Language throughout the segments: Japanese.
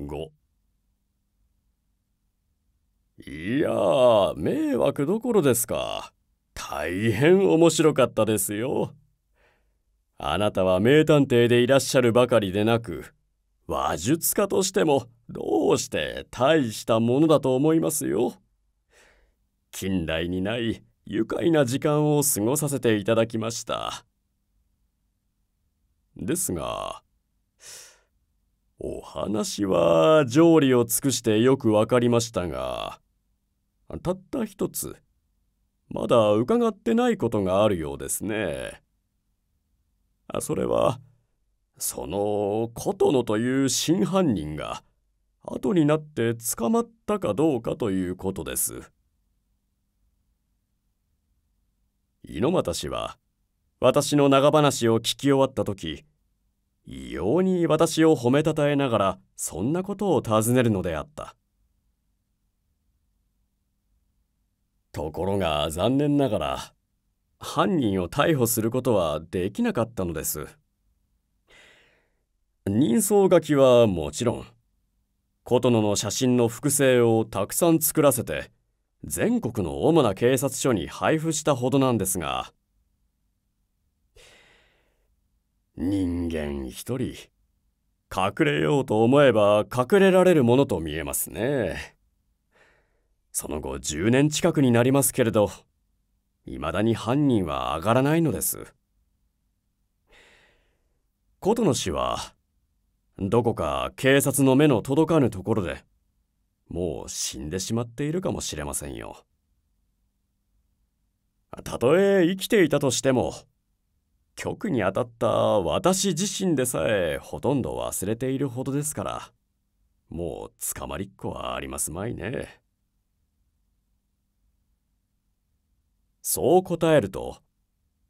5いやー迷惑どころですか大変面白かったですよあなたは名探偵でいらっしゃるばかりでなく話術家としてもどうして大したものだと思いますよ近代にない愉快な時間を過ごさせていただきましたですがお話は条理を尽くしてよくわかりましたが、たった一つ、まだ伺ってないことがあるようですね。それは、その琴野という真犯人が、後になって捕まったかどうかということです。猪俣氏は、私の長話を聞き終わった時、異様に私を褒めたたえながらそんなことを尋ねるのであった。ところが残念ながら犯人を逮捕することはできなかったのです。人相書きはもちろん琴野の写真の複製をたくさん作らせて全国の主な警察署に配布したほどなんですが人間一人隠れようと思えば隠れられるものと見えますねその後10年近くになりますけれど未だに犯人は上がらないのです琴の氏はどこか警察の目の届かぬところでもう死んでしまっているかもしれませんよたとえ生きていたとしても局に当たった私自身でさえほとんど忘れているほどですから、もう捕まりっこはありますまいね。そう答えると、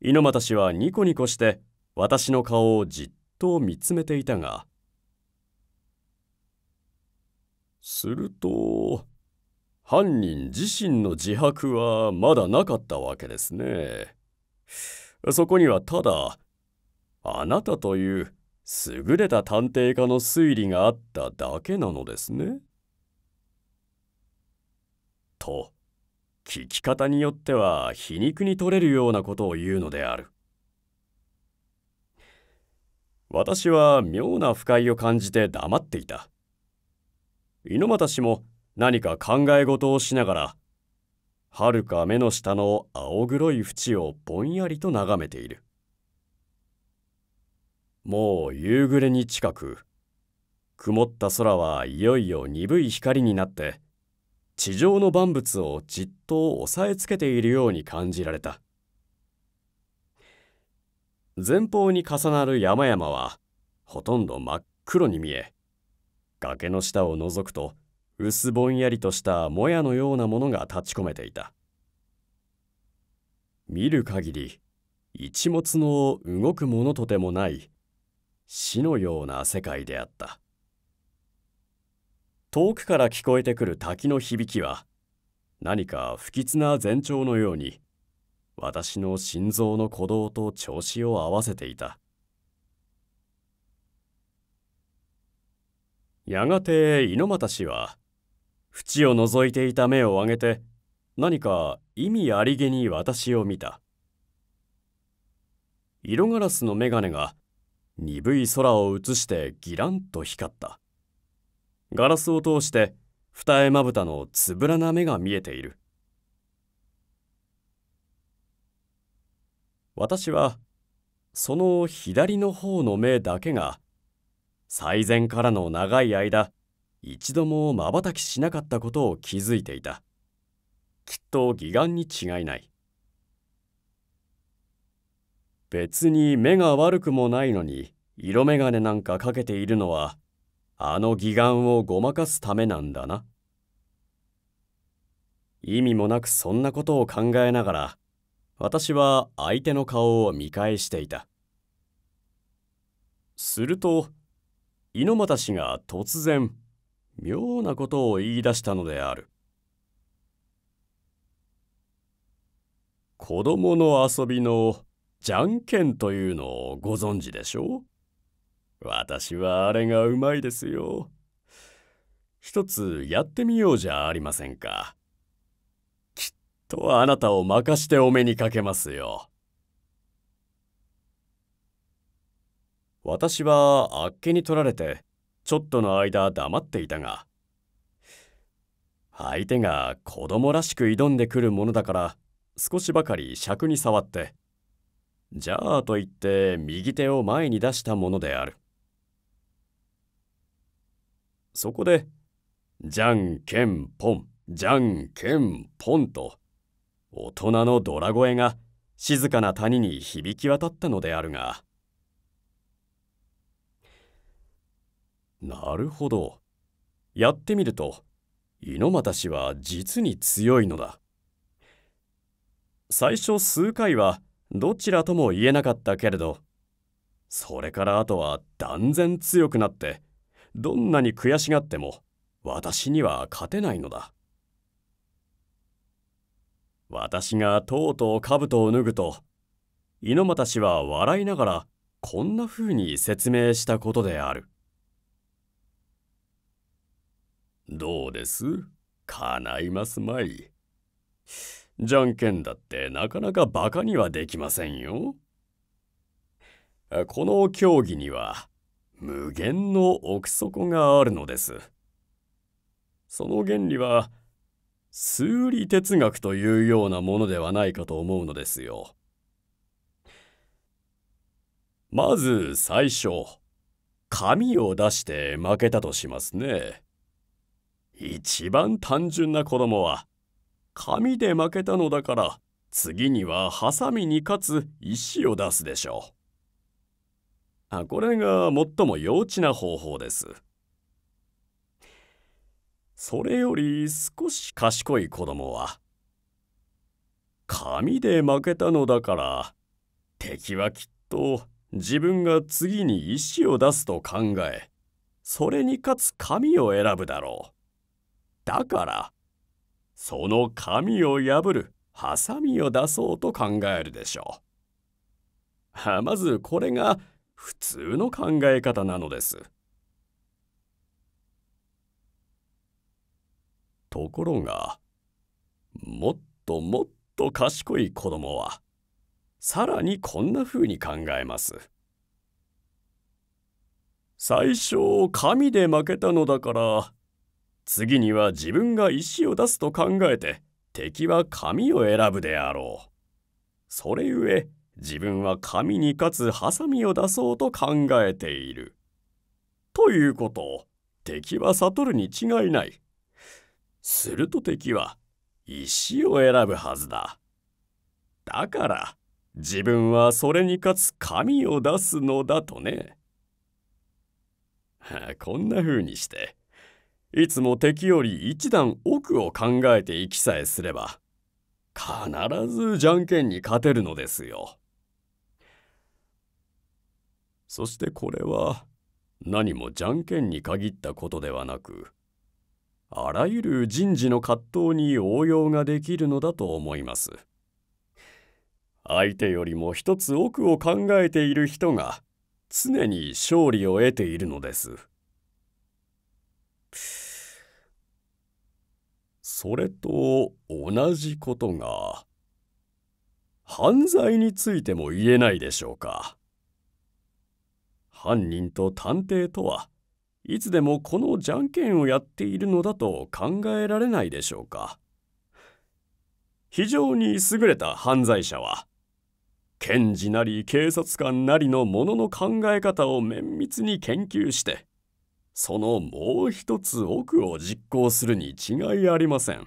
猪俣氏はニコニコして私の顔をじっと見つめていたが、すると、犯人自身の自白はまだなかったわけですね。そこにはただ、あなたという優れた探偵家の推理があっただけなのですね。と、聞き方によっては皮肉に取れるようなことを言うのである。私は妙な不快を感じて黙っていた。猪俣氏も何か考え事をしながらはるか目の下の青黒い縁をぼんやりと眺めている。もう夕暮れに近く、曇った空はいよいよ鈍い光になって、地上の万物をじっと押さえつけているように感じられた。前方に重なる山々はほとんど真っ黒に見え、崖の下を覗くと薄ぼんやりとしたもやのようなものが立ち込めていた見る限り一物の動くものとてもない死のような世界であった遠くから聞こえてくる滝の響きは何か不吉な前兆のように私の心臓の鼓動と調子を合わせていたやがて猪俣氏は縁を覗いていた目を上げて何か意味ありげに私を見た色ガラスの眼鏡が鈍い空を映してギランと光ったガラスを通して二重まぶたのつぶらな目が見えている私はその左の方の目だけが最前からの長い間一度もまばたきしなかったことを気づいていたきっと義眼に違いない別に目が悪くもないのに色眼鏡なんかかけているのはあの義眼をごまかすためなんだな意味もなくそんなことを考えながら私は相手の顔を見返していたすると猪俣氏が突然妙なことを言い出したのである。子供の遊びのじゃんけんというのをご存知でしょう私はあれがうまいですよ。一つやってみようじゃありませんか。きっとあなたを任してお目にかけますよ。私はあっけに取られてちょっとの間黙っていたが、相手が子供らしく挑んでくるものだから少しばかり尺に触って、じゃあと言って右手を前に出したものである。そこで、じゃんけんぽん、じゃんけんぽんと、大人のドラ声が静かな谷に響き渡ったのであるが、なるほど。やってみると、猪俣氏は実に強いのだ。最初数回はどちらとも言えなかったけれど、それからあとは断然強くなって、どんなに悔しがっても私には勝てないのだ。私がとうとう兜を脱ぐと、猪俣氏は笑いながらこんな風に説明したことである。どうです叶いますまい。じゃんけんだってなかなかバカにはできませんよ。この競技には無限の奥底があるのです。その原理は数理哲学というようなものではないかと思うのですよ。まず最初、紙を出して負けたとしますね。一番単純な子供は、紙で負けたのだから、次にはハサミに勝つ石を出すでしょう。あこれが最も幼稚な方法です。それより少し賢い子供は、紙で負けたのだから、敵はきっと自分が次に石を出すと考え、それに勝つ紙を選ぶだろう。だから、その紙を破るハサミを出そうと考えるでしょう。まずこれが普通の考え方なのです。ところが、もっともっと賢い子供は、さらにこんな風に考えます。最初、紙で負けたのだから、次には自分が石を出すと考えて敵は紙を選ぶであろう。それゆえ自分は紙に勝つハサミを出そうと考えている。ということを敵は悟るに違いない。すると敵は石を選ぶはずだ。だから自分はそれに勝つ紙を出すのだとね。はあ、こんな風にして。いつも敵より一段奥を考えていきさえすれば必ずじゃんけんに勝てるのですよ。そしてこれは何もじゃんけんに限ったことではなくあらゆる人事の葛藤に応用ができるのだと思います。相手よりも一つ奥を考えている人が常に勝利を得ているのです。それと同じことが犯罪についても言えないでしょうか犯人と探偵とはいつでもこのじゃんけんをやっているのだと考えられないでしょうか非常に優れた犯罪者は検事なり警察官なりのものの考え方を綿密に研究してそのもう一つ奥を実行するに違いありません。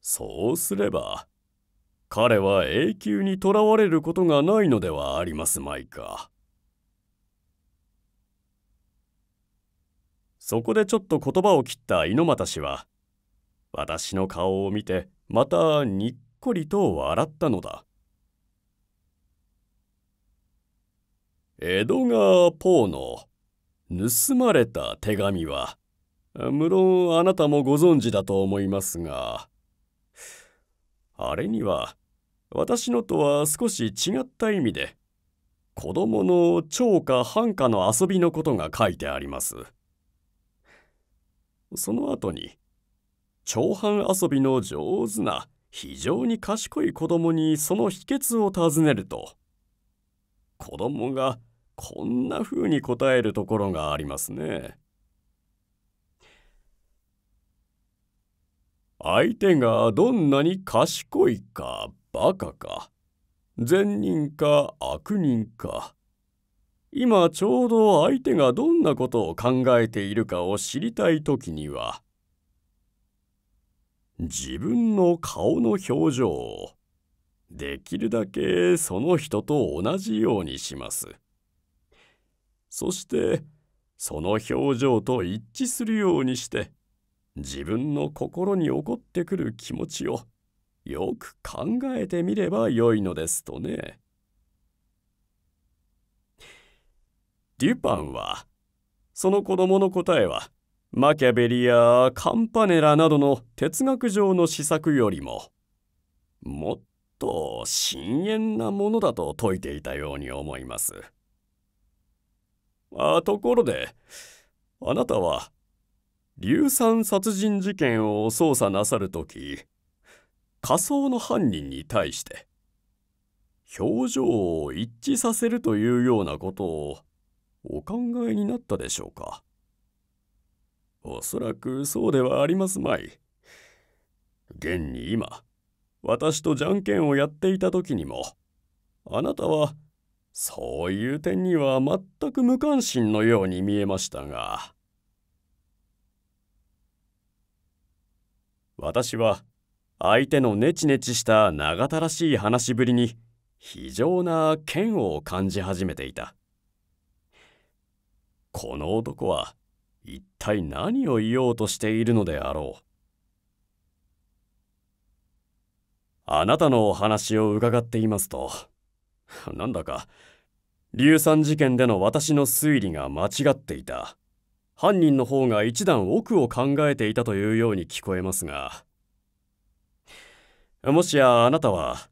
そうすれば、彼は永久にとらわれることがないのではありますまいか。そこでちょっと言葉を切った猪俣氏は、私の顔を見てまたにっこりと笑ったのだ。江戸川ポーの盗まれた手紙は、無論あなたもご存知だと思いますが、あれには、私のとは少し違った意味で、子供の超か半かの遊びのことが書いてあります。その後に、長半遊びの上手な、非常に賢い子供にその秘訣を尋ねると、子供がこんな風に答えるところがありますね。相手がどんなに賢いかバカか、善人か悪人か、今ちょうど相手がどんなことを考えているかを知りたい時には、自分の顔の表情をできるだけその人と同じようにします。そしてその表情と一致するようにして自分の心に起こってくる気持ちをよく考えてみればよいのですとね。デュパンはその子供の答えはマキャベリやカンパネラなどの哲学上の施策よりももっと深淵なものだと説いていたように思います。あところで、あなたは、硫酸殺人事件を捜査なさるとき、仮想の犯人に対して、表情を一致させるというようなことをお考えになったでしょうか。おそらくそうではありますまい。現に今、私とじゃんけんをやっていた時にも、あなたはそういう点には全く無関心のように見えましたが私は相手のネチネチした長たらしい話しぶりに非常な嫌悪を感じ始めていたこの男は一体何を言おうとしているのであろうあなたのお話を伺っていますとなんだか、硫酸事件での私の推理が間違っていた。犯人の方が一段奥を考えていたというように聞こえますが。もしやあなたは、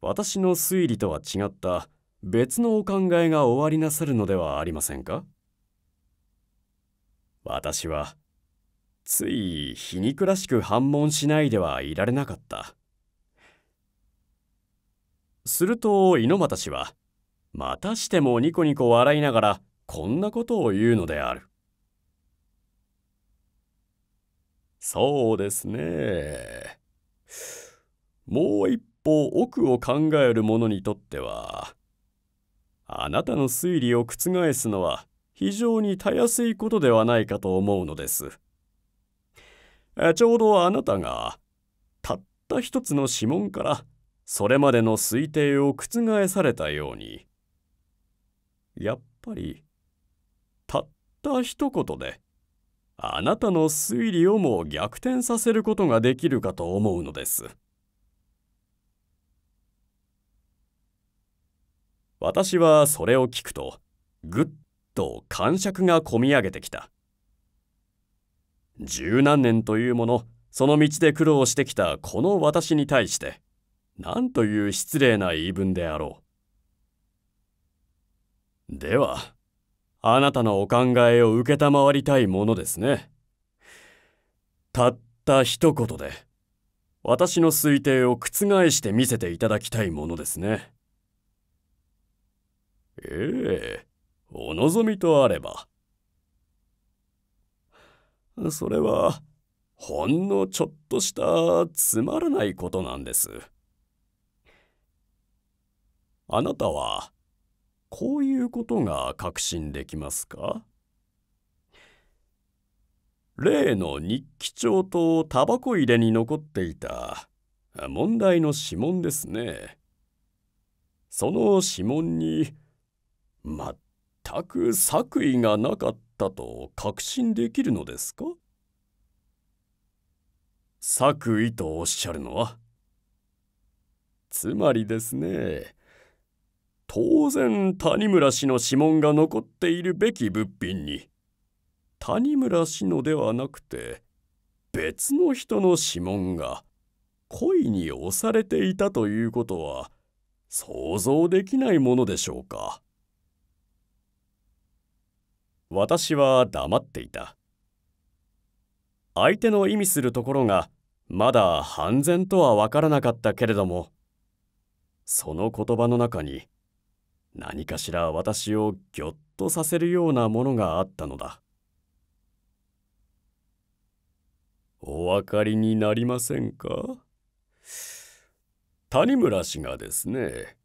私の推理とは違った別のお考えがおありなさるのではありませんか私は、つい皮肉らしく反問しないではいられなかった。すると猪俣氏は、またしてもニコニコ笑いながらこんなことを言うのである。そうですね。もう一歩奥を考える者にとっては、あなたの推理を覆すのは非常にたやすいことではないかと思うのです。ちょうどあなたが、たった一つの指紋からそれまでの推定を覆されたようにやっぱりたった一言であなたの推理をも逆転させることができるかと思うのです。私はそれを聞くとぐっと感触がこみ上げてきた。十何年というものその道で苦労してきたこの私に対してなんという失礼な言い分であろう。では、あなたのお考えを承りたいものですね。たった一言で、私の推定を覆して見せていただきたいものですね。ええ、お望みとあれば。それは、ほんのちょっとしたつまらないことなんです。あなたはこういうことが確信できますか例の日記帳とタバコ入れに残っていた問題の指紋ですね。その指紋に全く作為がなかったと確信できるのですか作為とおっしゃるのはつまりですね当然谷村氏の指紋が残っているべき物品に谷村氏のではなくて別の人の指紋が故意に押されていたということは想像できないものでしょうか私は黙っていた相手の意味するところがまだ半然とは分からなかったけれどもその言葉の中に何かしら私をぎょっとさせるようなものがあったのだ。お分かりになりませんか谷村氏がですね、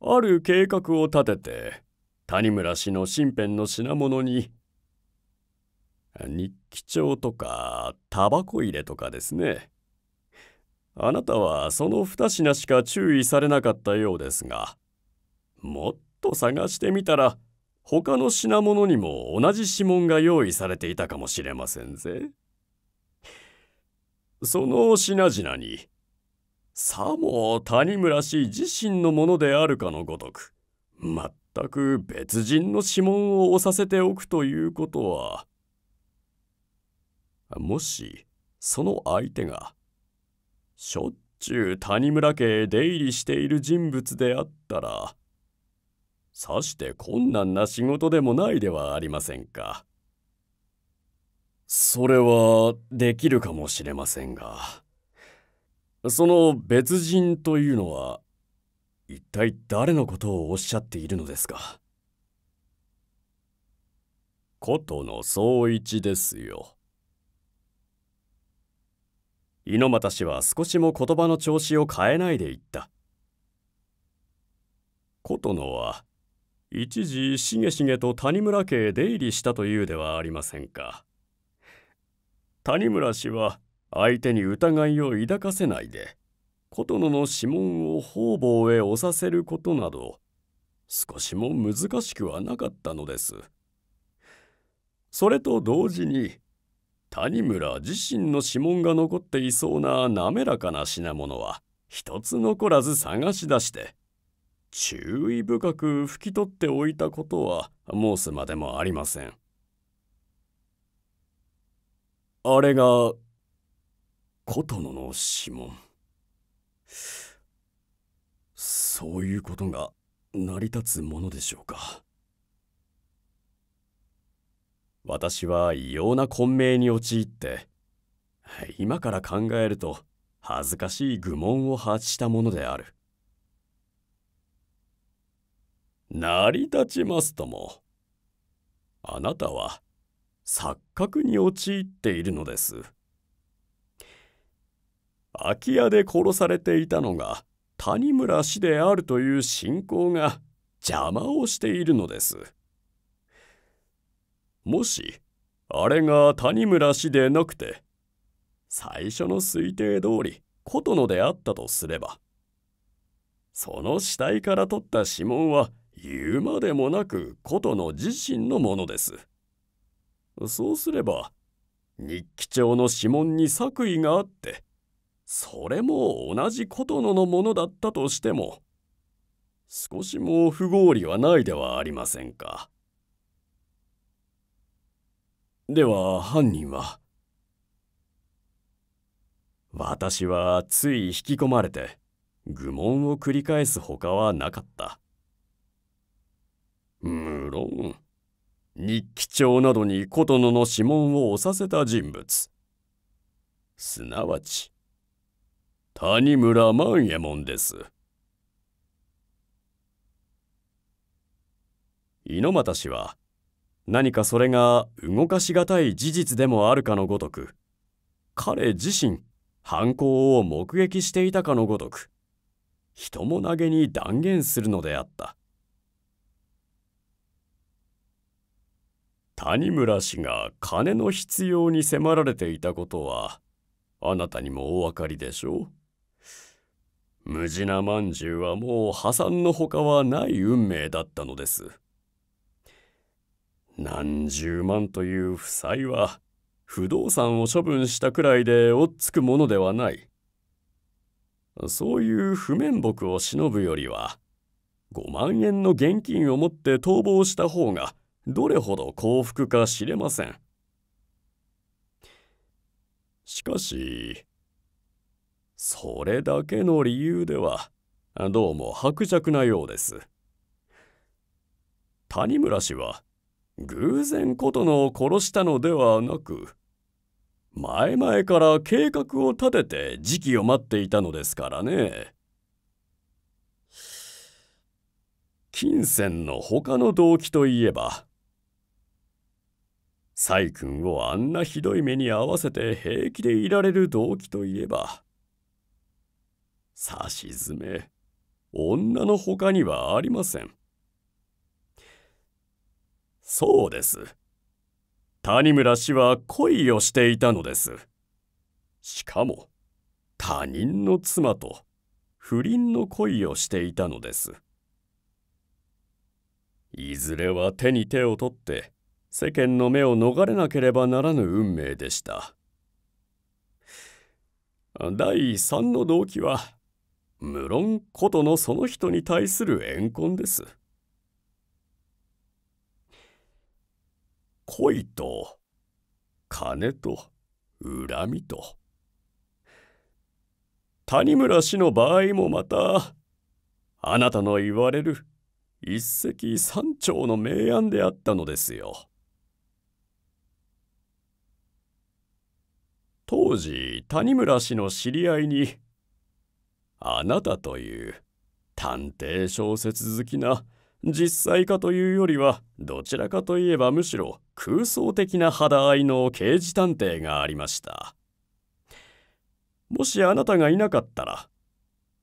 ある計画を立てて、谷村氏の身辺の品物に、日記帳とかタバコ入れとかですね。あなたはその2品しか注意されなかったようですが、もっと探してみたら他の品物にも同じ指紋が用意されていたかもしれませんぜ。その品々にさも谷村氏自身のものであるかのごとく全く別人の指紋を押させておくということはもしその相手がしょっちゅう谷村家へ出入りしている人物であったらさして困難な仕事でもないではありませんか。それはできるかもしれませんが、その別人というのは、一体誰のことをおっしゃっているのですか琴の総一ですよ。猪俣氏は少しも言葉の調子を変えないで言った。琴野は一時しげしげと谷村家へ出入りしたというではありませんか谷村氏は相手に疑いを抱かせないで琴野の指紋を方々へ押させることなど少しも難しくはなかったのですそれと同時に谷村自身の指紋が残っていそうな滑らかな品物は一つ残らず探し出して注意深く拭き取っておいたことは申すまでもありません。あれが、琴野の指紋。そういうことが成り立つものでしょうか。私は異様な混迷に陥って、今から考えると恥ずかしい愚問を発したものである。成り立ちますとも。あなたは錯覚に陥っているのです。空き家で殺されていたのが谷村氏であるという信仰が邪魔をしているのです。もし、あれが谷村氏でなくて、最初の推定通り琴野であったとすれば、その死体から取った指紋は言うまでもなく琴の自身のものです。そうすれば日記帳の指紋に作為があってそれも同じ琴野のものだったとしても少しも不合理はないではありませんか。では犯人は私はつい引き込まれて愚問を繰り返すほかはなかった。無論日記帳などに琴野の指紋を押させた人物すなわち谷村万右衛門です猪俣氏は何かそれが動かしがたい事実でもあるかのごとく彼自身犯行を目撃していたかのごとく人も投げに断言するのであった谷村氏が金の必要に迫られていたことはあなたにもお分かりでしょう無地なまんじゅうはもう破産のほかはない運命だったのです何十万という負債は不動産を処分したくらいでおっつくものではないそういう不面目を忍ぶよりは5万円の現金を持って逃亡した方がどれほど幸福か知れませんしかしそれだけの理由ではどうも薄弱なようです谷村氏は偶然琴のを殺したのではなく前々から計画を立てて時期を待っていたのですからね。金銭の他の動機といえばサイ君をあんなひどい目に合わせて平気でいられる動機といえばさしずめ女の他にはありませんそうです谷村氏は恋をしていたのですしかも他人の妻と不倫の恋をしていたのですいずれは手に手を取って世間の目を逃れなければならぬ運命でした第3の動機は無論ことのその人に対する怨恨です恋と金と恨みと谷村氏の場合もまたあなたの言われる一石三鳥の明暗であったのですよ。当時谷村氏の知り合いにあなたという探偵小説好きな実際かというよりはどちらかといえばむしろ空想的な肌合いの刑事探偵がありましたもしあなたがいなかったら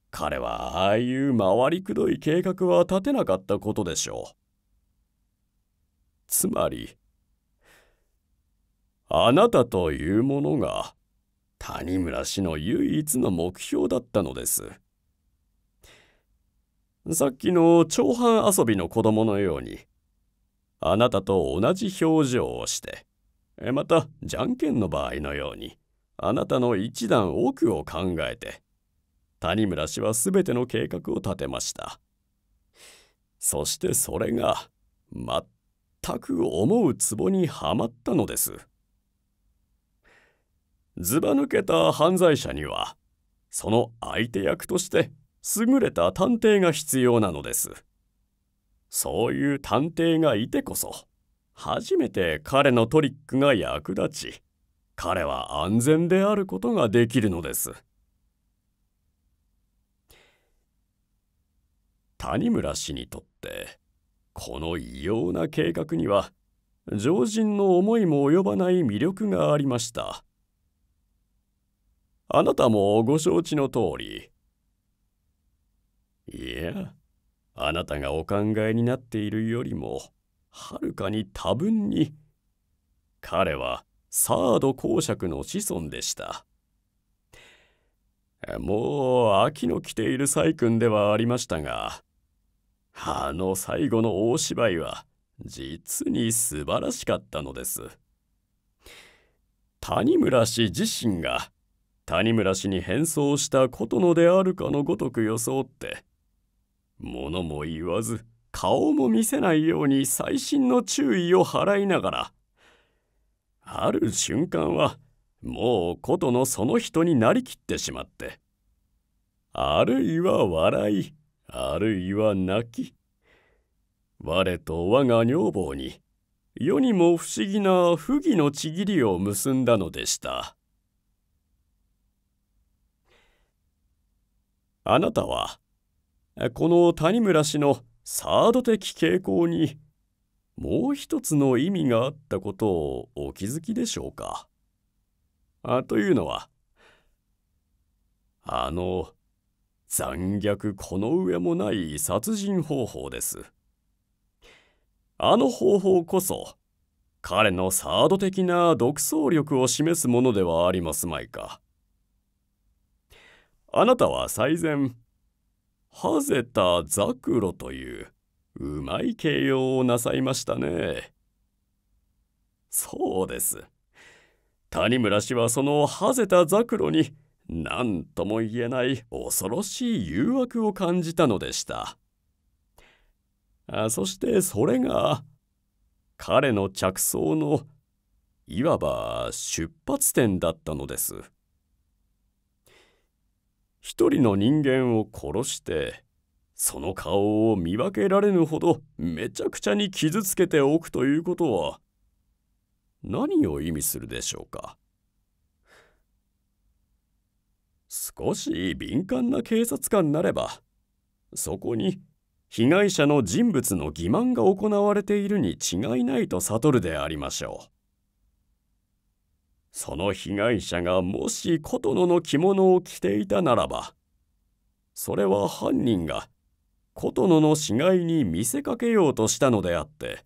彼はああいう回りくどい計画は立てなかったことでしょうつまりあなたというものが谷村氏の唯一の目標だったのです。さっきの長藩遊びの子供のようにあなたと同じ表情をしてまたじゃんけんの場合のようにあなたの一段奥を考えて谷村氏は全ての計画を立てましたそしてそれが全く思うツボにはまったのですずば抜けた犯罪者にはその相手役として優れた探偵が必要なのですそういう探偵がいてこそ初めて彼のトリックが役立ち彼は安全であることができるのです谷村氏にとってこの異様な計画には常人の思いも及ばない魅力がありました。あなたもご承知の通り。いや、あなたがお考えになっているよりも、はるかに多分に。彼はサード公爵の子孫でした。もう秋の来ている細君ではありましたが、あの最後の大芝居は実に素晴らしかったのです。谷村氏自身が谷村氏に変装した琴野であるかのごとく装って物も言わず顔も見せないように細心の注意を払いながらある瞬間はもう琴のその人になりきってしまってあるいは笑いあるいは泣き我と我が女房に世にも不思議な不義のちぎりを結んだのでした。あなたはこの谷村氏のサード的傾向にもう一つの意味があったことをお気づきでしょうかあというのはあの残虐この上もない殺人方法です。あの方法こそ彼のサード的な独創力を示すものではありますまいか。あなたは最善。ハゼたザクロといううまい形容をなさいましたね。そうです。谷村氏はそのハゼたザクロに何とも言えない恐ろしい誘惑を感じたのでした。あそしてそれが彼の着想のいわば出発点だったのです。一人の人間を殺してその顔を見分けられぬほどめちゃくちゃに傷つけておくということは何を意味するでしょうか少し敏感な警察官なればそこに被害者の人物の欺瞞が行われているに違いないと悟るでありましょう。その被害者がもし琴野の着物を着ていたならば、それは犯人が琴野の死骸に見せかけようとしたのであって、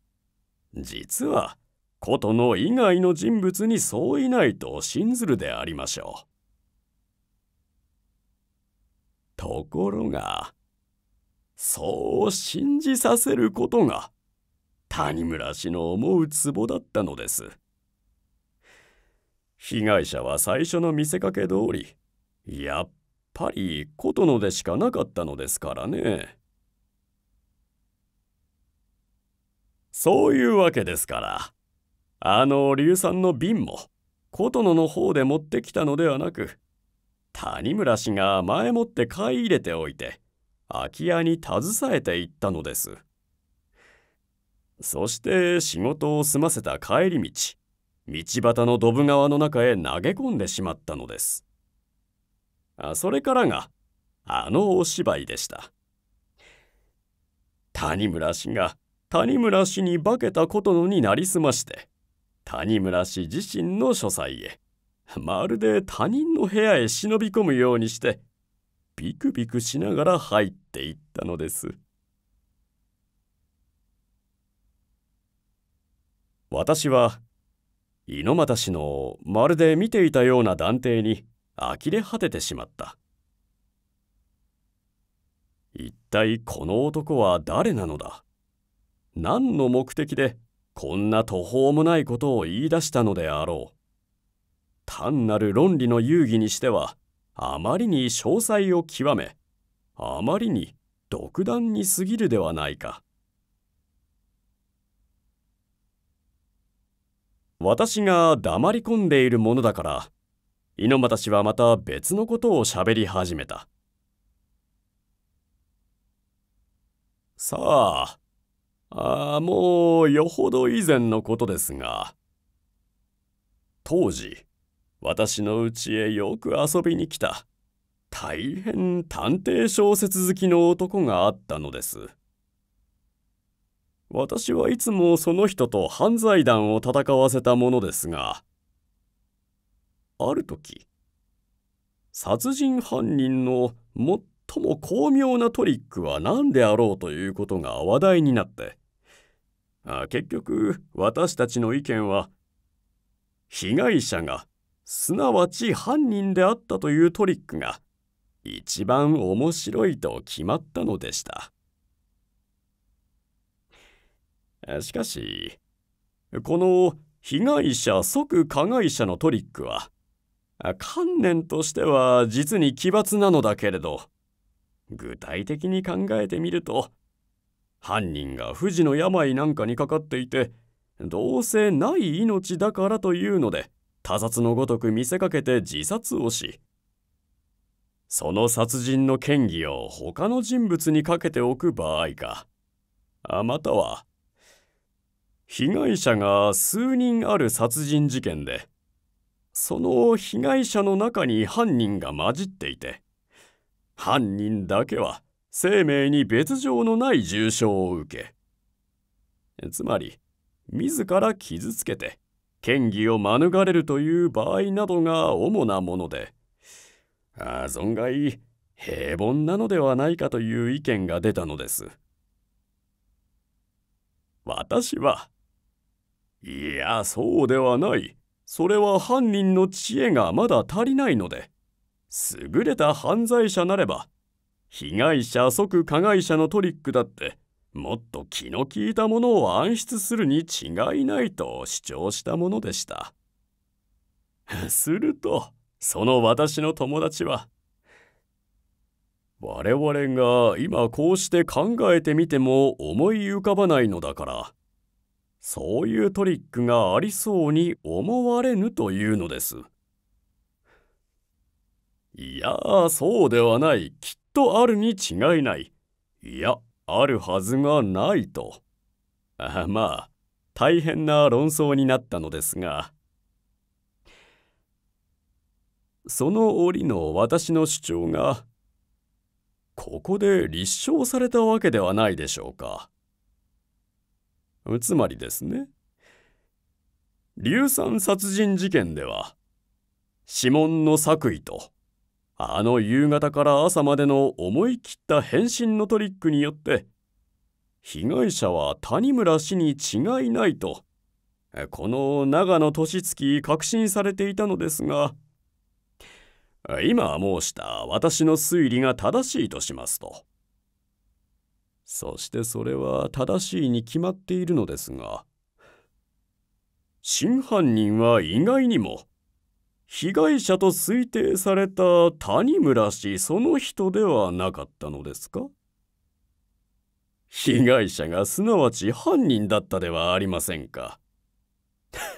実は琴野以外の人物にそういないと信ずるでありましょう。ところが、そう信じさせることが谷村氏の思うツボだったのです。被害者は最初の見せかけ通り、やっぱり琴野でしかなかったのですからね。そういうわけですから、あの硫酸の瓶も、琴野の方で持ってきたのではなく、谷村氏が前もって買い入れておいて、空き家に携えていったのです。そして仕事を済ませた帰り道、道端のドブ川の中へ投げ込んでしまったのです。あそれからが、あのお芝居でした。谷村氏が谷村氏に化けたことのになりすまして、谷村氏自身の書斎へ、まるで他人の部屋へ忍び込むようにして、ビクビクしながら入っていったのです。私は猪俣氏のまるで見ていたような断定に呆れ果ててしまった一体この男は誰なのだ何の目的でこんな途方もないことを言い出したのであろう単なる論理の遊戯にしてはあまりに詳細を極めあまりに独断に過ぎるではないか私が黙り込んでいるものだから猪俣氏はまた別のことをしゃべり始めたさああもうよほど以前のことですが当時私の家へよく遊びに来た大変探偵小説好きの男があったのです。私はいつもその人と犯罪団を戦わせたものですが、ある時、殺人犯人の最も巧妙なトリックは何であろうということが話題になって、あ結局私たちの意見は、被害者がすなわち犯人であったというトリックが一番面白いと決まったのでした。しかし、この被害者即加害者のトリックは、観念としては実に奇抜なのだけれど、具体的に考えてみると、犯人が不治の病なんかにかかっていて、どうせない命だからというので、他殺のごとく見せかけて自殺をし、その殺人の嫌疑を他の人物にかけておく場合か、または被害者が数人ある殺人事件で、その被害者の中に犯人が混じっていて、犯人だけは生命に別状のない重傷を受け、つまり、自ら傷つけて、嫌疑を免れるという場合などが主なもので、あ存外、平凡なのではないかという意見が出たのです。私はいや、そうではない。それは犯人の知恵がまだ足りないので。優れた犯罪者なれば、被害者即加害者のトリックだって、もっと気の利いたものを暗出するに違いないと主張したものでした。すると、その私の友達は、我々が今こうして考えてみても思い浮かばないのだから、そういうトリックがありそうに思われぬというのです。いやそうではない。きっとあるに違いない。いや、あるはずがないと。あまあ、大変な論争になったのですが。その折の私の主張が、ここで立証されたわけではないでしょうか。つまりですね硫酸殺人事件では指紋の作為とあの夕方から朝までの思い切った返信のトリックによって被害者は谷村氏に違いないとこの長野俊月確信されていたのですが今申した私の推理が正しいとしますとそしてそれは正しいに決まっているのですが真犯人は意外にも被害者と推定された谷村氏その人ではなかったのですか被害者がすなわち犯人だったではありませんか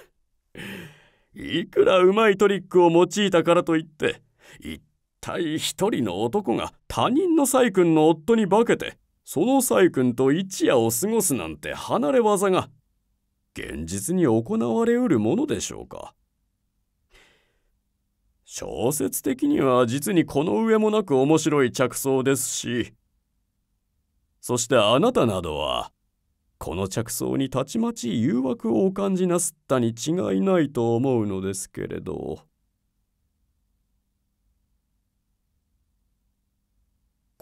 いくらうまいトリックを用いたからといって一体一人の男が他人の細君の夫に化けてその細君と一夜を過ごすなんて離れ技が現実に行われうるものでしょうか小説的には実にこの上もなく面白い着想ですしそしてあなたなどはこの着想にたちまち誘惑をお感じなすったに違いないと思うのですけれど。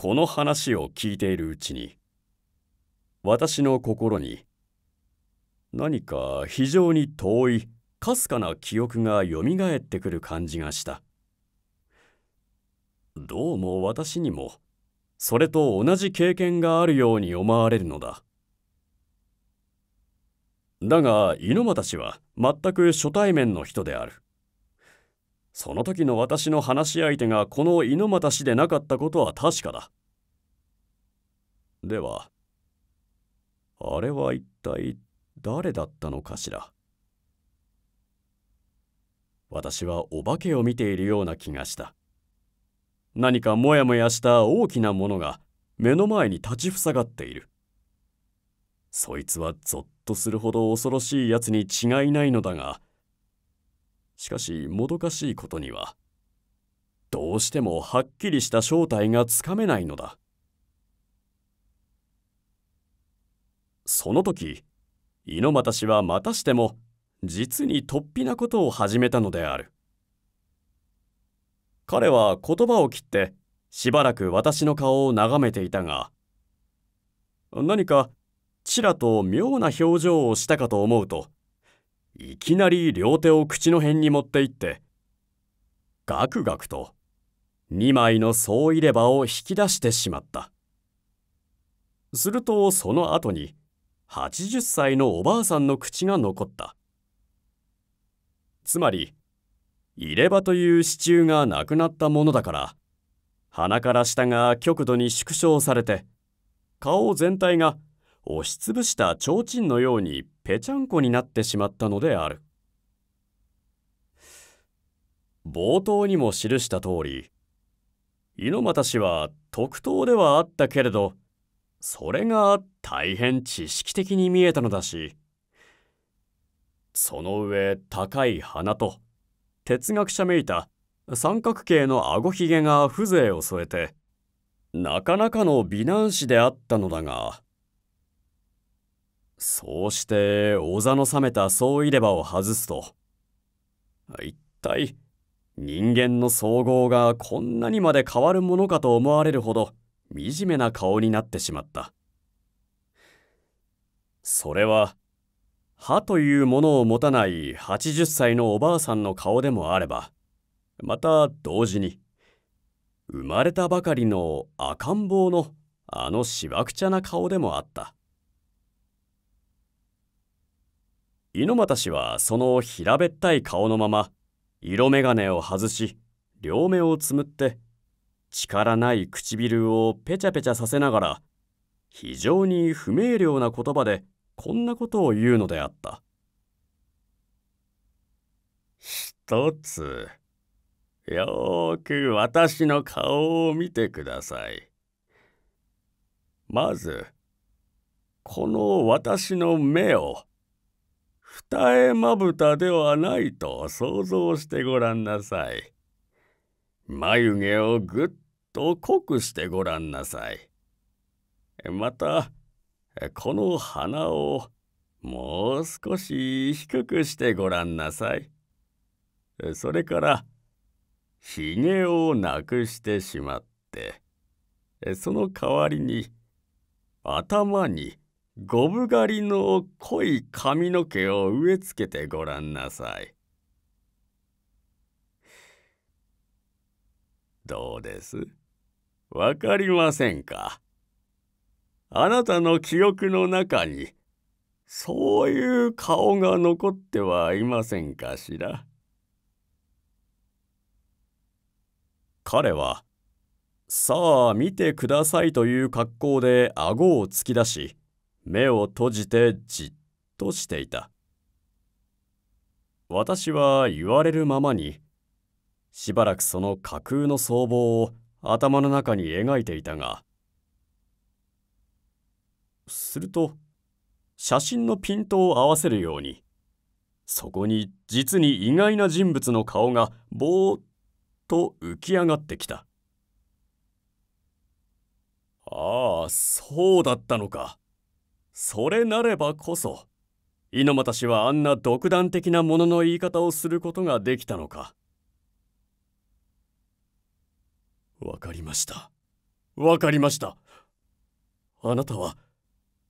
この話を聞いているうちに私の心に何か非常に遠いかすかな記憶がよみがえってくる感じがしたどうも私にもそれと同じ経験があるように思われるのだだが猪俣氏は全く初対面の人であるその時の私の話し相手がこの猪俣氏でなかったことは確かだ。では、あれは一体誰だったのかしら。私はお化けを見ているような気がした。何かモヤモヤした大きなものが目の前に立ちふさがっている。そいつはぞっとするほど恐ろしいやつに違いないのだが、しかしもどかしいことにはどうしてもはっきりした正体がつかめないのだその時猪俣氏はまたしても実に突飛なことを始めたのである彼は言葉を切ってしばらく私の顔を眺めていたが何かちらと妙な表情をしたかと思うといきなり両手を口の辺に持っていってガクガクと2枚の総入れ歯を引き出してしまったするとその後に80歳のおばあさんの口が残ったつまり入れ歯という支柱がなくなったものだから鼻から下が極度に縮小されて顔全体が押しつぶした提灯のようにぺちゃんこになってしまったのである冒頭にも記した通り猪俣氏は特等ではあったけれどそれが大変知識的に見えたのだしその上高い鼻と哲学者めいた三角形のあごひげが風情を添えてなかなかの美男子であったのだがそうしてお座の冷めた総入れ歯を外すと一体人間の総合がこんなにまで変わるものかと思われるほど惨めな顔になってしまったそれは歯というものを持たない80歳のおばあさんの顔でもあればまた同時に生まれたばかりの赤ん坊のあのしばくちゃな顔でもあった猪俣氏はその平べったい顔のまま色眼鏡を外し両目をつむって力ない唇をペチャペチャさせながら非常に不明瞭な言葉でこんなことを言うのであった一つよーく私の顔を見てくださいまずこの私の目を二重まぶたではないと想像してごらんなさい。眉毛をぐっと濃くしてごらんなさい。また、この鼻をもう少し低くしてごらんなさい。それから、ひげをなくしてしまって、その代わりに頭にゴブ狩りの濃い髪の毛を植え付けてごらんなさい。どうですわかりませんかあなたの記憶の中にそういう顔が残ってはいませんかしら彼は「さあ見てください」という格好で顎を突き出し目を閉じてじっとしていた私は言われるままにしばらくその架空の僧帽を頭の中に描いていたがすると写真のピントを合わせるようにそこに実に意外な人物の顔がぼーっと浮き上がってきたああそうだったのかそれなればこそ猪俣氏はあんな独断的なものの言い方をすることができたのかわかりましたわかりましたあなたは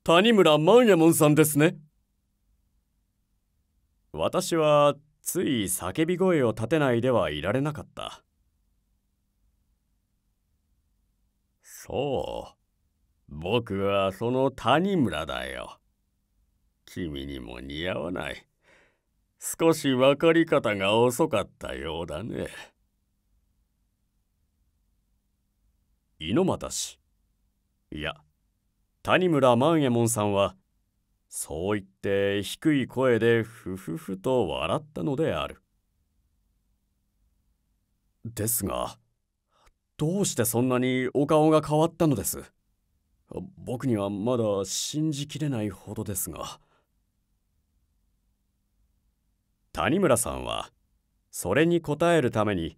谷村万右衛門さんですね私はつい叫び声を立てないではいられなかったそう僕はその谷村だよ。君にも似合わない。少し分かり方が遅かったようだね。猪俣氏いや谷村万右衛門さんはそう言って低い声でふふふと笑ったのである。ですがどうしてそんなにお顔が変わったのです僕にはまだ信じきれないほどですが谷村さんはそれに応えるために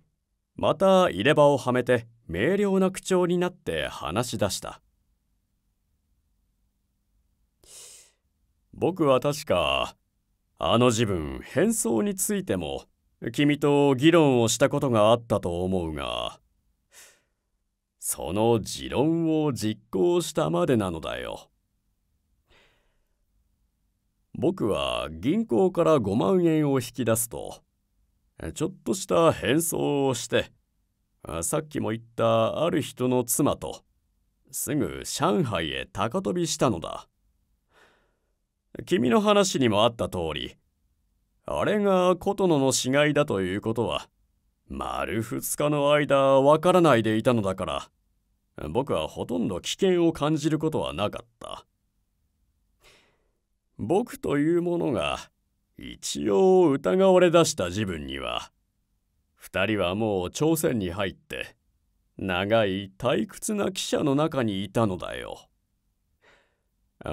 また入れ歯をはめて明瞭な口調になって話し出した僕は確かあの自分変装についても君と議論をしたことがあったと思うがその持論を実行したまでなのだよ。僕は銀行から5万円を引き出すとちょっとした変装をしてさっきも言ったある人の妻とすぐ上海へ高飛びしたのだ君の話にもあった通りあれが琴野の死骸だということは丸2日の間わからないでいたのだから僕はほとんど危険を感じることはなかった。僕というものが一応疑われ出した自分には2人はもう朝鮮に入って長い退屈な記者の中にいたのだよ。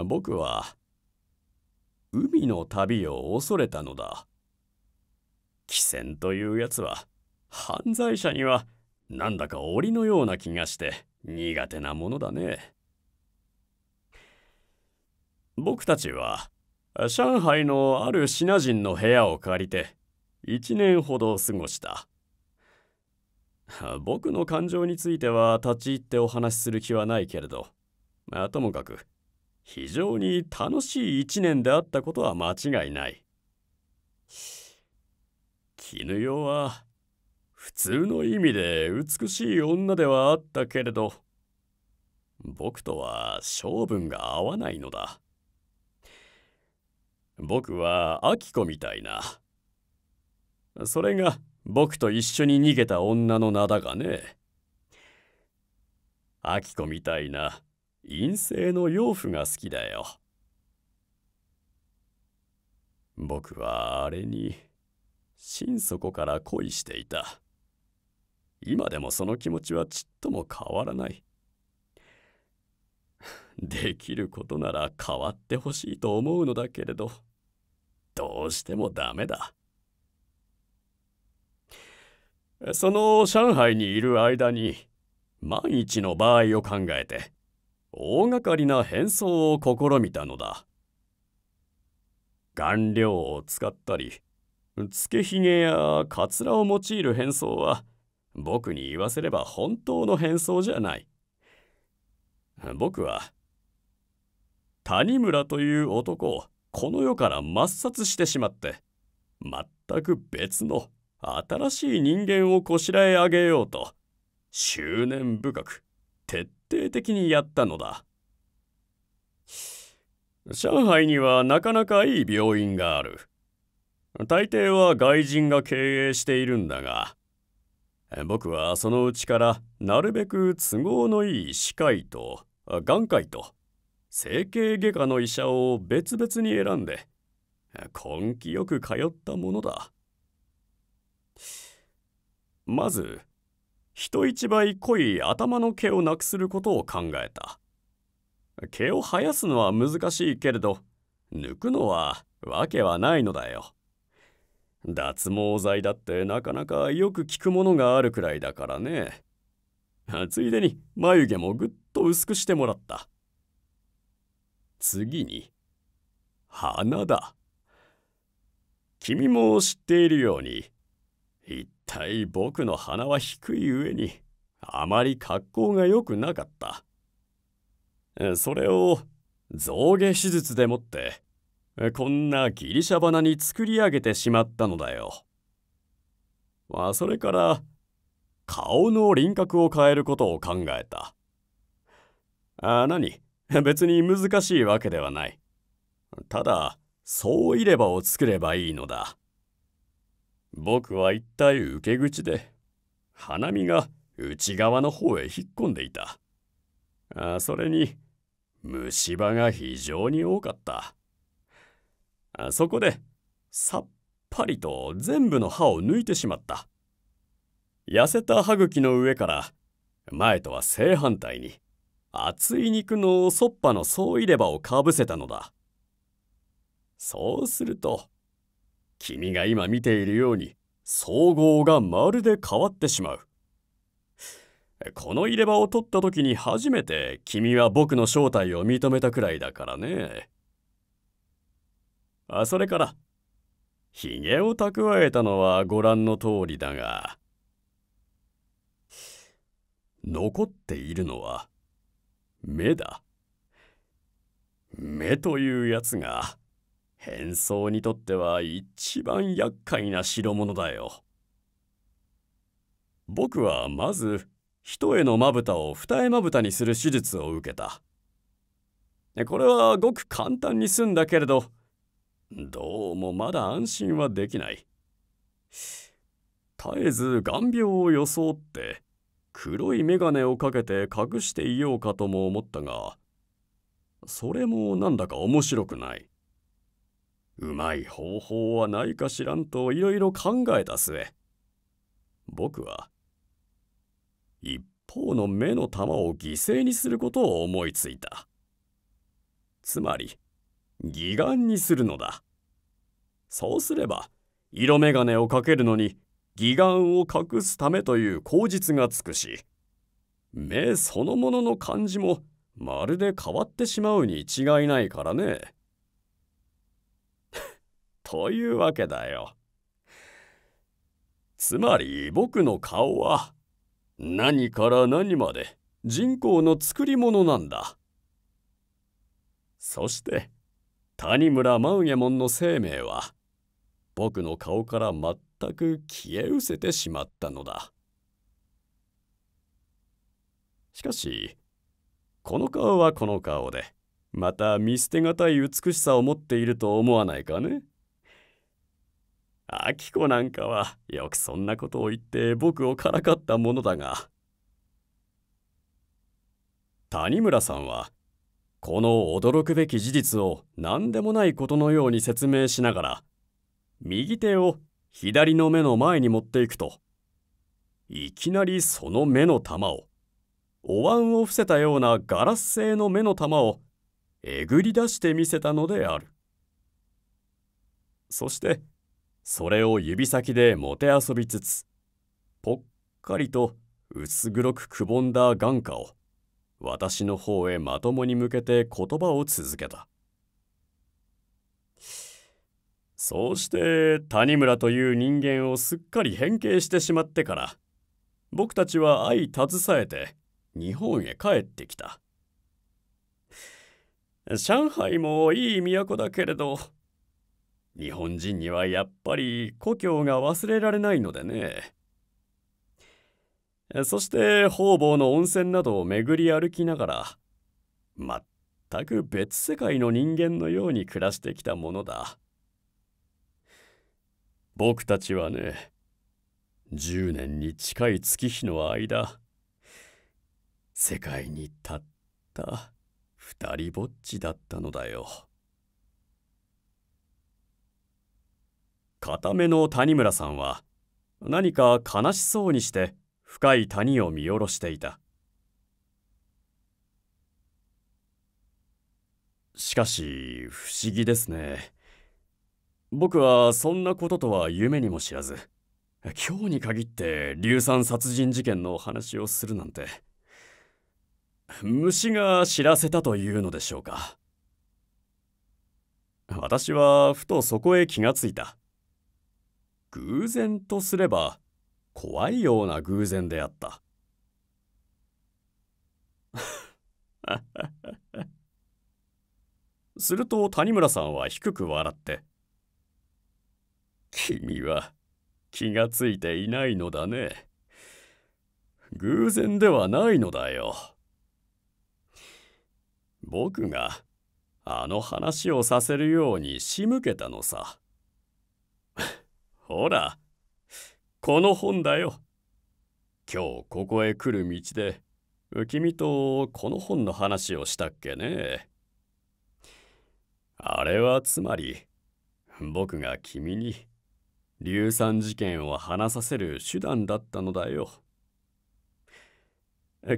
僕は海の旅を恐れたのだ。汽船というやつは犯罪者にはなんだか檻のような気がして苦手なものだね。僕たちは上海のあるシナ人の部屋を借りて1年ほど過ごした。僕の感情については立ち入ってお話しする気はないけれど、まあ、ともかく非常に楽しい1年であったことは間違いない。絹代は普通の意味で美しい女ではあったけれど僕とは性分が合わないのだ僕はアキコみたいなそれが僕と一緒に逃げた女の名だがねアキコみたいな陰性の養父が好きだよ僕はあれに心底から恋していた。今でもその気持ちはちっとも変わらない。できることなら変わってほしいと思うのだけれど、どうしてもダメだ。その上海にいる間に、万一の場合を考えて、大掛かりな変装を試みたのだ。顔料を使ったり、つけひげやかつらを用いる変装は、僕に言わせれば本当の変装じゃない。僕は、谷村という男をこの世から抹殺してしまって、全く別の新しい人間をこしらえあげようと、執念深く、徹底的にやったのだ。上海にはなかなかいい病院がある。大抵は外人が経営しているんだが、僕はそのうちからなるべく都合のいい歯科医と眼科医と整形外科の医者を別々に選んで根気よく通ったものだまず人一倍濃い頭の毛をなくすることを考えた毛を生やすのは難しいけれど抜くのはわけはないのだよ脱毛剤だってなかなかよく効くものがあるくらいだからね。ついでに眉毛もぐっと薄くしてもらった。次に、鼻だ。君も知っているように、一体僕の鼻は低い上に、あまり格好が良くなかった。それを、象牙手術でもって、こんなギリシャ花に作り上げてしまったのだよ。まあそれから顔の輪郭を変えることを考えた。あ何 別に難しいわけではない。ただそういればを作ればいいのだ。僕は一体受け口で花見が内側の方へ引っ込んでいた。あそれに虫歯が非常に多かった。そこで、さっぱりと全部の歯を抜いてしまった。痩せた歯茎の上から、前とは正反対に、厚い肉のそっぱの総入れ歯をかぶせたのだ。そうすると、君が今見ているように、総合がまるで変わってしまう。この入れ歯を取った時に初めて君は僕の正体を認めたくらいだからね。あそれから、ひげを蓄えたのはご覧の通りだが、残っているのは、目だ。目というやつが、変装にとっては一番厄介な代物だよ。僕はまず、一重のまぶたを二重まぶたにする手術を受けた。これはごく簡単に済んだけれど、どうもまだ安心はできない。絶えず眼病を装って黒い眼鏡をかけて隠していようかとも思ったがそれもなんだか面白くない。うまい方法はないか知らんといろいろ考えた末僕は一方の目の玉を犠牲にすることを思いついた。つまり義眼にするのだそうすれば色眼鏡をかけるのに義眼を隠すためという口実がつくし目そのものの感じもまるで変わってしまうに違いないからね。というわけだよ。つまり僕の顔は何から何まで人工の作り物なんだ。そして谷村万右衛門の生命は僕の顔から全く消え失せてしまったのだしかしこの顔はこの顔でまた見捨てがたい美しさを持っていると思わないかねアキコなんかはよくそんなことを言って僕をからかったものだが谷村さんはこの驚くべき事実を何でもないことのように説明しながら、右手を左の目の前に持っていくと、いきなりその目の玉を、お椀を伏せたようなガラス製の目の玉をえぐり出してみせたのである。そして、それを指先でもてあそびつつ、ぽっかりと薄黒くくぼんだ眼下を、私の方へまともに向けて言葉を続けた。そうして谷村という人間をすっかり変形してしまってから僕たちは愛携えて日本へ帰ってきた。上海もいい都だけれど日本人にはやっぱり故郷が忘れられないのでね。そして方々の温泉などを巡り歩きながら全く別世界の人間のように暮らしてきたものだ僕たちはね10年に近い月日の間世界にたった二人ぼっちだったのだよ固めの谷村さんは何か悲しそうにして深い谷を見下ろしていたしかし不思議ですね僕はそんなこととは夢にも知らず今日に限って硫酸殺人事件の話をするなんて虫が知らせたというのでしょうか私はふとそこへ気がついた偶然とすれば怖いような偶然であった。すると谷村さんは低く笑って「君は気がついていないのだね。偶然ではないのだよ。僕があの話をさせるように仕向けたのさ。ほらこの本だよ。今日ここへ来る道で君とこの本の話をしたっけね。あれはつまり僕が君に硫酸事件を話させる手段だったのだよ。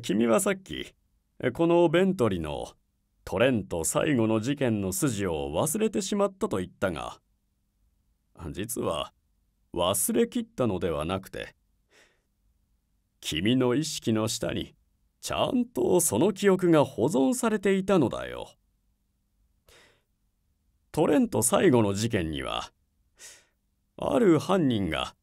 君はさっきこのベントリのトレント最後の事件の筋を忘れてしまったと言ったが実は忘れきったのではなくて君の意識の下にちゃんとその記憶が保存されていたのだよ。トレント最後の事件にはある犯人が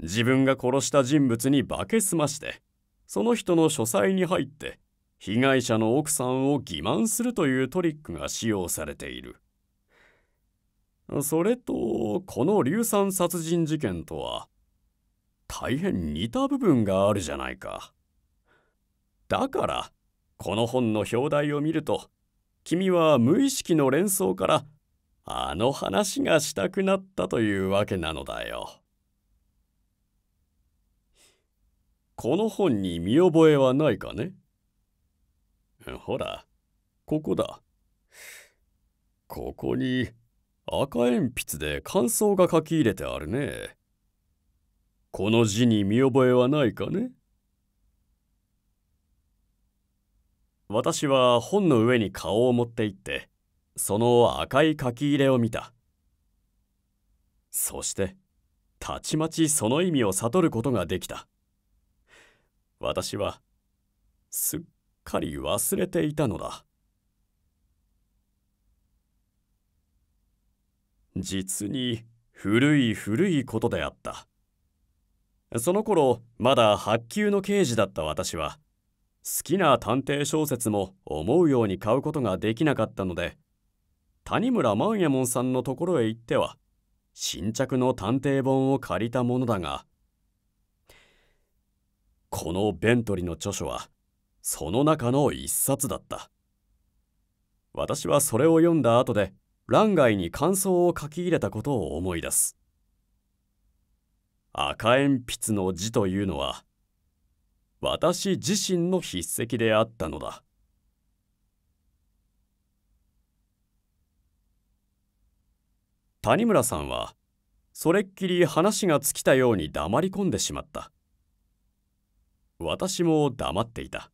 自分が殺した人物に化けすましてその人の書斎に入って被害者の奥さんを欺瞞するというトリックが使用されている。それとこの硫酸殺人事件とは大変似た部分があるじゃないか。だからこの本の表題を見ると君は無意識の連想からあの話がしたくなったというわけなのだよ。この本に見覚えはないかねほらここだ。ここに赤鉛筆で感想が書き入れてあるね。この字に見覚えはないかね私は本の上に顔を持って行って、その赤い書き入れを見た。そして、たちまちその意味を悟ることができた。私は、すっかり忘れていたのだ。実に古い古いことであった。その頃、まだ発給の刑事だった私は、好きな探偵小説も思うように買うことができなかったので、谷村万右衛門さんのところへ行っては、新着の探偵本を借りたものだが、このベントリの著書は、その中の一冊だった。私はそれを読んだ後で、欄外に感想を書き入れたことを思い出す赤鉛筆の字というのは私自身の筆跡であったのだ谷村さんはそれっきり話が尽きたように黙り込んでしまった私も黙っていた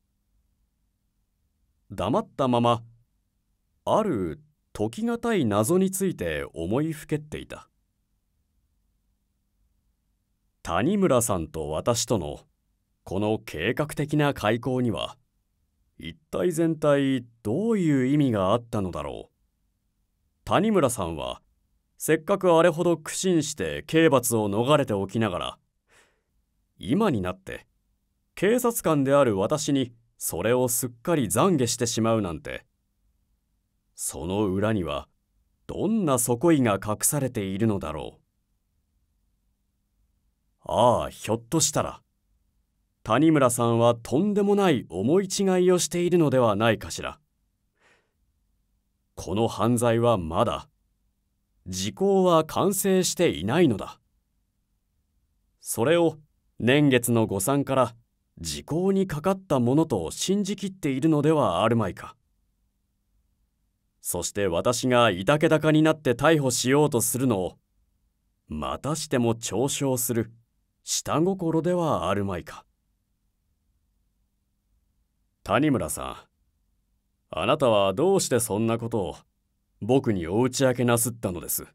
黙ったままある解きたい謎について思いふけっていた谷村さんと私とのこの計画的な開口には一体全体どういう意味があったのだろう谷村さんはせっかくあれほど苦心して刑罰を逃れておきながら今になって警察官である私にそれをすっかり懺悔してしまうなんてその裏にはどんな底意が隠されているのだろう。ああ、ひょっとしたら、谷村さんはとんでもない思い違いをしているのではないかしら。この犯罪はまだ、時効は完成していないのだ。それを年月の誤算から時効にかかったものと信じきっているのではあるまいか。そして私がいたけだかになって逮捕しようとするのを、またしても嘲笑する下心ではあるまいか。谷村さん、あなたはどうしてそんなことを僕にお打ち明けなすったのです。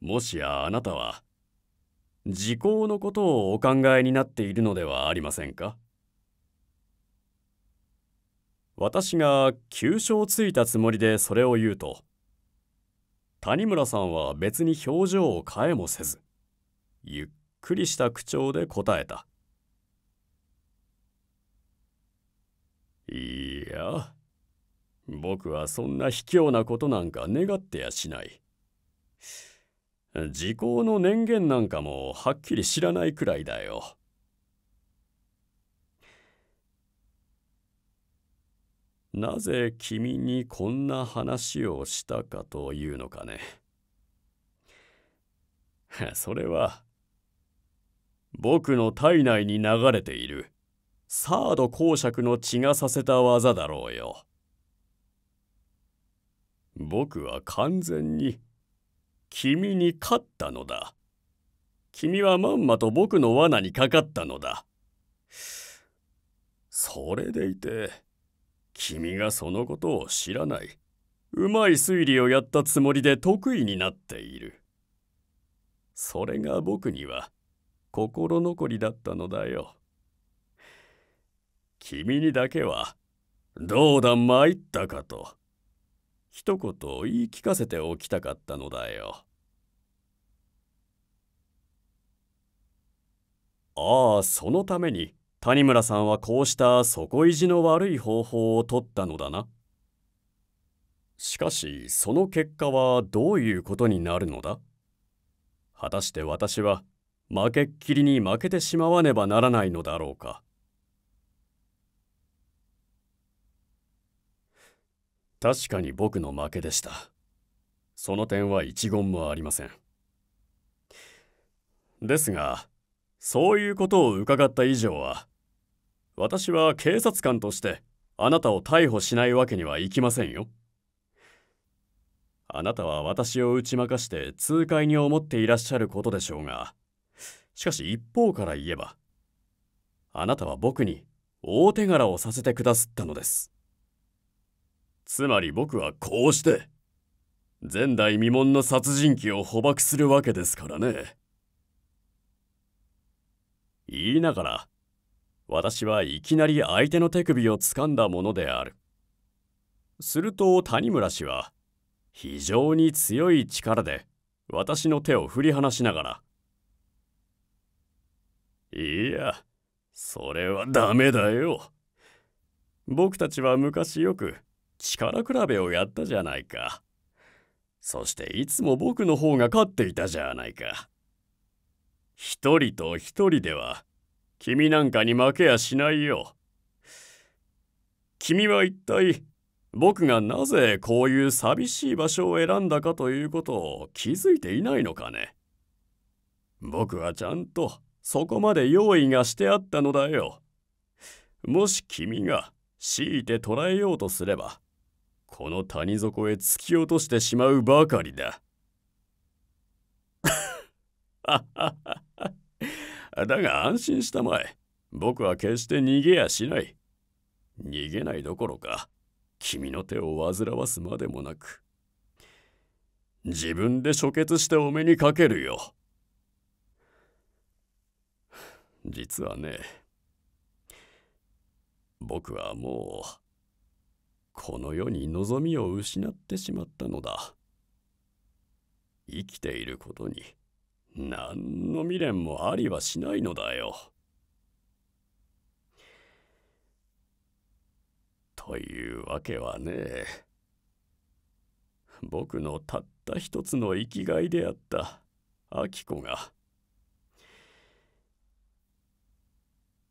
もしやあなたは、時効のことをお考えになっているのではありませんか私が急所をついたつもりでそれを言うと谷村さんは別に表情を変えもせずゆっくりした口調で答えた「いや僕はそんな卑怯なことなんか願ってやしない」時効の年限なんかもはっきり知らないくらいだよ。なぜ君にこんな話をしたかというのかね。それは、僕の体内に流れている、サード公爵の血がさせた技だろうよ。僕は完全に、君に勝ったのだ。君はまんまと僕の罠にかかったのだ。それでいて、君がそのことを知らない。うまい推理をやったつもりで得意になっている。それが僕には心残りだったのだよ。君にだけは、どうだ参ったかと、一言言い聞かせておきたかったのだよ。ああ、そのために、谷村さんはこうした底意地の悪い方法を取ったのだな。しかしその結果はどういうことになるのだ果たして私は負けっきりに負けてしまわねばならないのだろうか。確かに僕の負けでした。その点は一言もありません。ですが、そういうことを伺った以上は、私は警察官としてあなたを逮捕しないわけにはいきませんよ。あなたは私を打ち負かして痛快に思っていらっしゃることでしょうが、しかし一方から言えば、あなたは僕に大手柄をさせてくだすったのです。つまり僕はこうして、前代未聞の殺人鬼を捕獲するわけですからね。言いながら、私はいきなり相手の手首を掴んだものである。すると谷村氏は、非常に強い力で私の手を振り離しながら、いや、それはダメだよ。僕たちは昔よく力比べをやったじゃないか。そしていつも僕の方が勝っていたじゃないか。一人と一人では君なんかに負けやしないよ。君は一体僕がなぜこういう寂しい場所を選んだかということを気づいていないのかね。僕はちゃんとそこまで用意がしてあったのだよ。もし君が強いて捉えようとすれば、この谷底へ突き落としてしまうばかりだ。はははは。だが安心したまえ。僕は決して逃げやしない。逃げないどころか、君の手を煩わすまでもなく。自分で処決してお目にかけるよ。実はね、僕はもう、この世に望みを失ってしまったのだ。生きていることに。何の未練もありはしないのだよ。というわけはね僕のたった一つの生きがいであったアキコが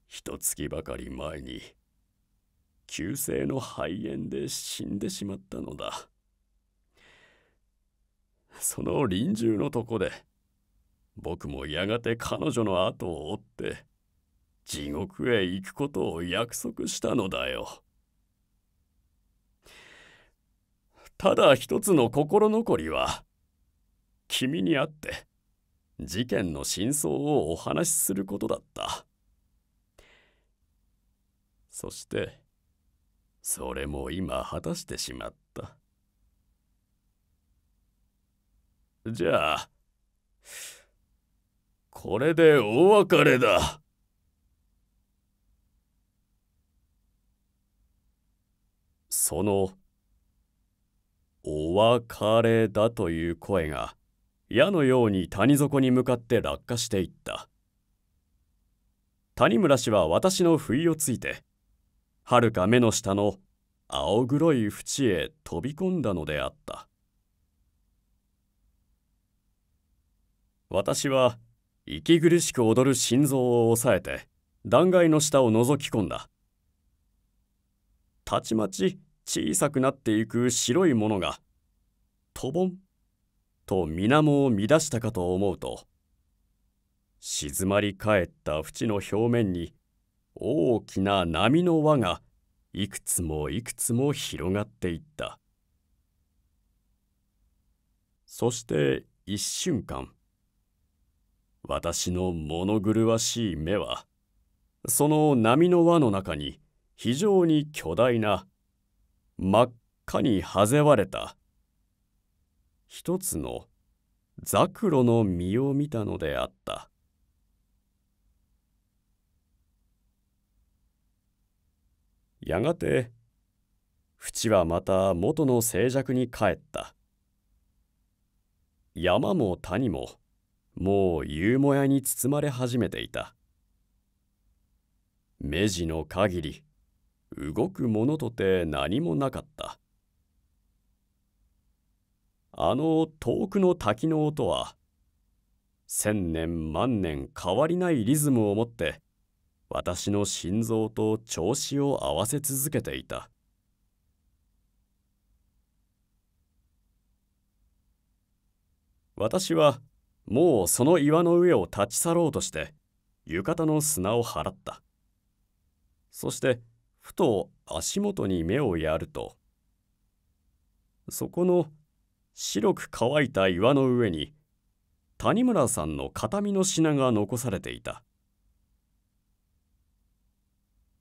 一月ばかり前に急性の肺炎で死んでしまったのだその臨終のとこで僕もやがて彼女の後を追って地獄へ行くことを約束したのだよ。ただ一つの心残りは君に会って事件の真相をお話しすることだったそしてそれも今果たしてしまったじゃあこれでお別れだ。その、お別れだという声が、矢のように谷底に向かって落下していった。谷村氏は私の不意をついて、はるか目の下の青黒い縁へ飛び込んだのであった。私は息苦しく踊る心臓を抑えて断崖の下を覗き込んだたちまち小さくなっていく白いものがとぼんと水面を乱したかと思うと静まり返った縁の表面に大きな波の輪がいくつもいくつも広がっていったそして一瞬間私の物狂わしい目はその波の輪の中に非常に巨大な真っ赤にはぜわれた一つのザクロの実を見たのであったやがて淵はまた元の静寂に帰った山も谷ももう夕もやに包まれ始めていた目地の限り動くものとて何もなかったあの遠くの滝の音は千年万年変わりないリズムを持って私の心臓と調子を合わせ続けていた私はもうその岩の上を立ち去ろうとして浴衣の砂を払ったそしてふと足元に目をやるとそこの白く乾いた岩の上に谷村さんの形見の品が残されていた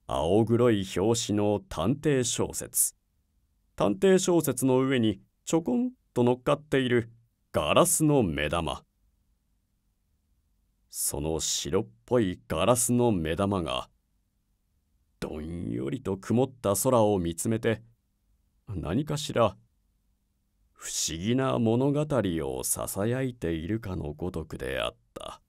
青黒い表紙の探偵小説探偵小説の上にちょこんと乗っかっているガラスの目玉その白っぽいガラスの目玉がどんよりと曇った空を見つめて何かしら不思議な物語をささやいているかのごとくであった。